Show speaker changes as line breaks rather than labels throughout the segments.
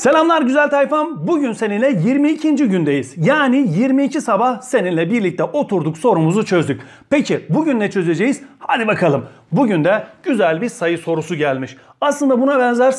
Selamlar güzel tayfam. Bugün seninle 22. gündeyiz. Yani 22 sabah seninle birlikte oturduk sorumuzu çözdük. Peki bugün ne çözeceğiz? Hadi bakalım. Bugün de güzel bir sayı sorusu gelmiş. Aslında buna benzer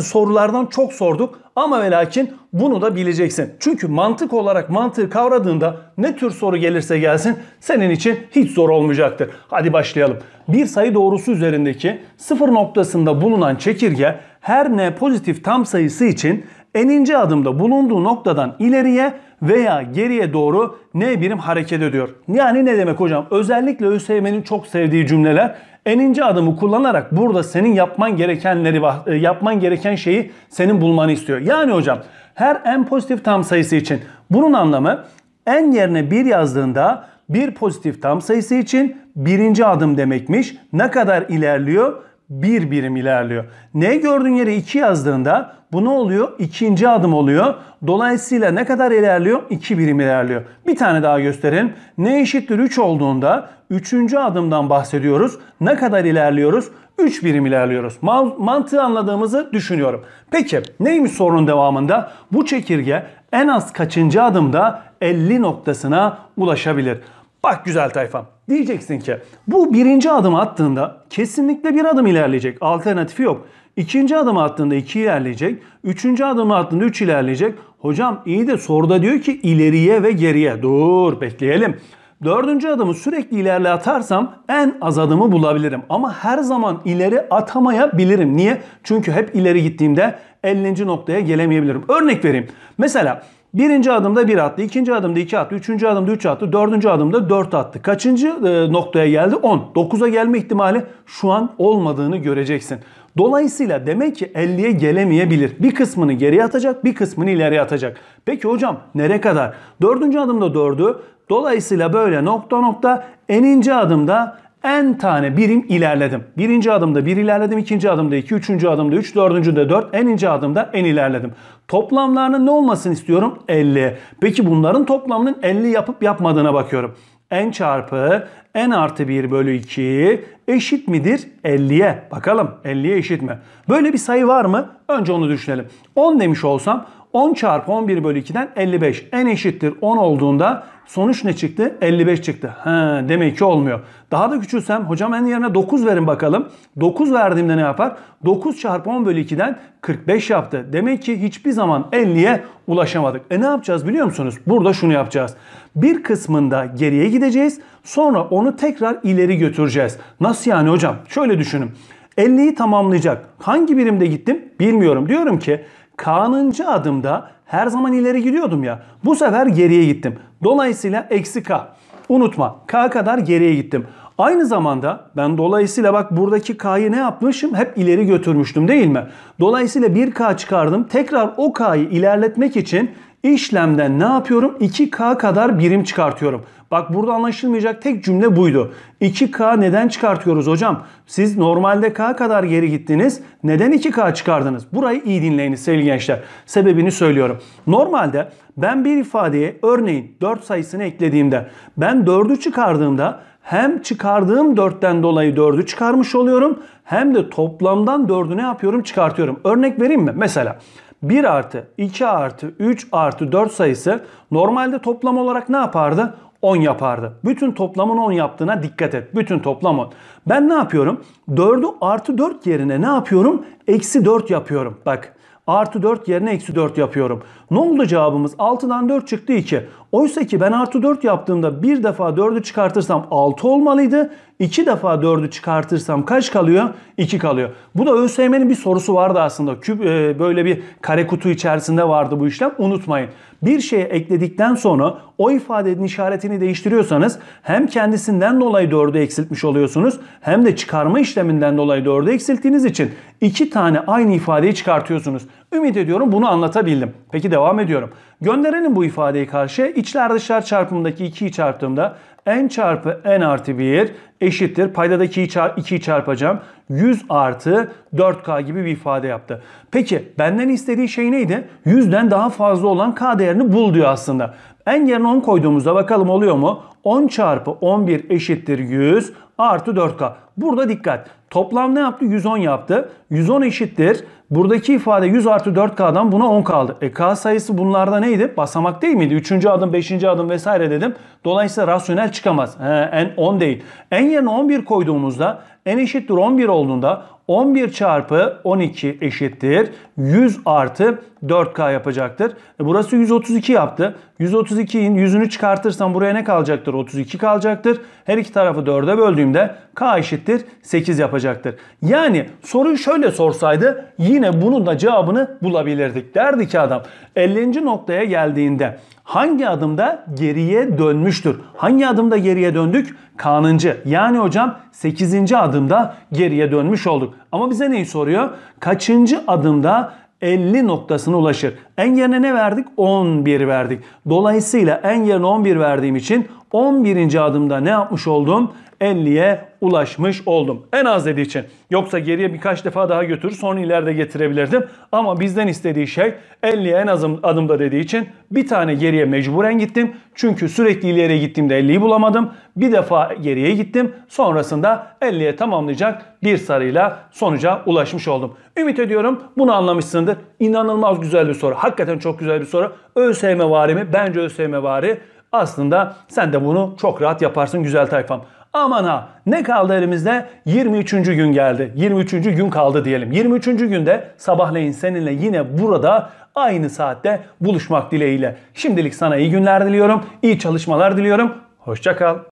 sorulardan çok sorduk ama ve lakin bunu da bileceksin. Çünkü mantık olarak mantığı kavradığında ne tür soru gelirse gelsin senin için hiç zor olmayacaktır. Hadi başlayalım. Bir sayı doğrusu üzerindeki sıfır noktasında bulunan çekirge her n pozitif tam sayısı için en ince adımda bulunduğu noktadan ileriye veya geriye doğru n birim hareket ediyor. Yani ne demek hocam? Özellikle ÖSYM'nin çok sevdiği cümleler en ince adımı kullanarak burada senin yapman gerekenleri e, yapman gereken şeyi senin bulmanı istiyor. Yani hocam her n pozitif tam sayısı için bunun anlamı en yerine 1 yazdığında bir pozitif tam sayısı için birinci adım demekmiş. Ne kadar ilerliyor? bir birim ilerliyor. N gördüğün yere 2 yazdığında bu ne oluyor? İkinci adım oluyor. Dolayısıyla ne kadar ilerliyor? 2 birim ilerliyor. Bir tane daha gösterin. N eşittir 3 olduğunda 3. adımdan bahsediyoruz. Ne kadar ilerliyoruz? 3 birim ilerliyoruz. Mantığı anladığımızı düşünüyorum. Peki neymiş sorunun devamında? Bu çekirge en az kaçıncı adımda 50 noktasına ulaşabilir? Bak güzel tayfam diyeceksin ki bu birinci adımı attığında kesinlikle bir adım ilerleyecek. Alternatifi yok. İkinci adımı attığında iki ilerleyecek. Üçüncü adımı attığında üç ilerleyecek. Hocam iyi de soruda diyor ki ileriye ve geriye. Dur bekleyelim. Dördüncü adımı sürekli ilerle atarsam en az adımı bulabilirim. Ama her zaman ileri atamayabilirim. Niye? Çünkü hep ileri gittiğimde 50. noktaya gelemeyebilirim. Örnek vereyim. Mesela Birinci adımda bir attı, ikinci adımda iki attı, üçüncü adımda üç attı, dördüncü adımda dört attı. Kaçıncı e, noktaya geldi? on dokuza gelme ihtimali şu an olmadığını göreceksin. Dolayısıyla demek ki elliye gelemeyebilir. Bir kısmını geriye atacak, bir kısmını ileriye atacak. Peki hocam nereye kadar? Dördüncü adımda dördü. Dolayısıyla böyle nokta nokta en ince adımda en tane birim ilerledim. Birinci adımda bir ilerledim, ikinci adımda iki, üçüncü adımda üç, dördüncüde dört, en ince adımda en ilerledim. Toplamlarının ne olmasını istiyorum? 50. Peki bunların toplamının 50 yapıp yapmadığına bakıyorum. En çarpı en artı 1 bölü 2 eşit midir 50'ye? Bakalım 50'ye eşit mi? Böyle bir sayı var mı? Önce onu düşünelim. 10 demiş olsam 10 çarpı 11 bölü 2'den 55. En eşittir 10 olduğunda sonuç ne çıktı? 55 çıktı. Ha, demek ki olmuyor. Daha da küçülsem hocam en yerine 9 verin bakalım. 9 verdiğimde ne yapar? 9 çarpı 10 bölü 2'den 45 yaptı. Demek ki hiçbir zaman 50'ye ulaşamadık. E ne yapacağız biliyor musunuz? Burada şunu yapacağız. Bir kısmında geriye gideceğiz. Sonra onu tekrar ileri götüreceğiz. Nasıl yani hocam? Şöyle düşünün. 50'yi tamamlayacak. Hangi birimde gittim bilmiyorum. Diyorum ki K'nıncı adımda her zaman ileri gidiyordum ya. Bu sefer geriye gittim. Dolayısıyla eksi K. Unutma K kadar geriye gittim. Aynı zamanda ben dolayısıyla bak buradaki K'yı ne yapmışım? Hep ileri götürmüştüm değil mi? Dolayısıyla 1K çıkardım. Tekrar o K'yı ilerletmek için işlemden ne yapıyorum? 2K kadar birim çıkartıyorum. Bak burada anlaşılmayacak tek cümle buydu. 2K neden çıkartıyoruz hocam? Siz normalde K kadar geri gittiniz. Neden 2K çıkardınız? Burayı iyi dinleyiniz sevgili gençler. Sebebini söylüyorum. Normalde ben bir ifadeye örneğin 4 sayısını eklediğimde ben 4'ü çıkardığımda hem çıkardığım 4'ten dolayı 4'ü çıkarmış oluyorum hem de toplamdan 4'ü ne yapıyorum çıkartıyorum. Örnek vereyim mi? Mesela 1 artı 2 artı 3 artı 4 sayısı normalde toplam olarak ne yapardı? 10 yapardı. Bütün toplamın 10 yaptığına dikkat et. Bütün toplam Ben ne yapıyorum? 4'ü artı 4 yerine ne yapıyorum? Eksi 4 yapıyorum. Bak artı 4 yerine eksi 4 yapıyorum. Ne oldu cevabımız? 6'dan 4 çıktı 2. Oysa ki ben artı 4 yaptığımda bir defa 4'ü çıkartırsam 6 olmalıydı. İki defa 4'ü çıkartırsam kaç kalıyor? 2 kalıyor. Bu da ÖSYM'nin bir sorusu vardı aslında. Küp, e, böyle bir kare kutu içerisinde vardı bu işlem. Unutmayın. Bir şeye ekledikten sonra o ifadenin işaretini değiştiriyorsanız hem kendisinden dolayı 4'ü eksiltmiş oluyorsunuz hem de çıkarma işleminden dolayı 4'ü eksilttiğiniz için iki tane aynı ifadeyi çıkartıyorsunuz. Ümit ediyorum bunu anlatabildim. Peki devam ediyorum. Gönderelim bu ifadeyi karşıya içler dışlar çarpımındaki 2'yi çarptığımda n çarpı n artı 1 eşittir. Paydadaki 2'yi çarpacağım. 100 artı 4k gibi bir ifade yaptı. Peki benden istediği şey neydi? 100'den daha fazla olan k değerini bul diyor aslında. En yerine 10 koyduğumuzda bakalım oluyor mu? 10 çarpı 11 eşittir 100 artı 4K. Burada dikkat. Toplam ne yaptı? 110 yaptı. 110 eşittir. Buradaki ifade 100 artı 4K'dan buna 10 kaldı. E K sayısı bunlarda neydi? Basamak değil miydi? 3. adım, 5. adım vesaire dedim. Dolayısıyla rasyonel çıkamaz. He, en 10 değil. En yerine 11 koyduğumuzda en eşittir 11 olduğunda 11 çarpı 12 eşittir 100 artı 4K yapacaktır. E burası 132 yaptı. 132'nin 100'ünü çıkartırsam buraya ne kalacaktır? 32 kalacaktır. Her iki tarafı 4'e böldüğümde k eşittir 8 yapacaktır. Yani soruyu şöyle sorsaydı yine bunun da cevabını bulabilirdik. Derdi ki adam 50. noktaya geldiğinde hangi adımda geriye dönmüştür? Hangi adımda geriye döndük? Kanıncı. Yani hocam 8. adımda geriye dönmüş olduk. Ama bize neyi soruyor? Kaçıncı adımda 50 noktasına ulaşır. En yerine ne verdik? 11 verdik. Dolayısıyla en yerine 11 verdiğim için 11. adımda ne yapmış oldum? 50'ye ulaşmış oldum. En az dediği için. Yoksa geriye birkaç defa daha götürür sonra ileride getirebilirdim. Ama bizden istediği şey 50'ye en az adımda dediği için bir tane geriye mecburen gittim. Çünkü sürekli ileriye gittiğimde 50'yi bulamadım. Bir defa geriye gittim. Sonrasında 50'ye tamamlayacak bir sarıyla sonuca ulaşmış oldum. Ümit ediyorum bunu anlamışsındır. İnanılmaz güzel bir soru. Hakikaten çok güzel bir soru. ÖSYM vari mi? Bence ÖSYM vari. Aslında sen de bunu çok rahat yaparsın güzel tayfam. Aman ha ne kaldı elimizde? 23. gün geldi. 23. gün kaldı diyelim. 23. günde sabahleyin seninle yine burada aynı saatte buluşmak dileğiyle. Şimdilik sana iyi günler diliyorum. iyi çalışmalar diliyorum. Hoşça kal.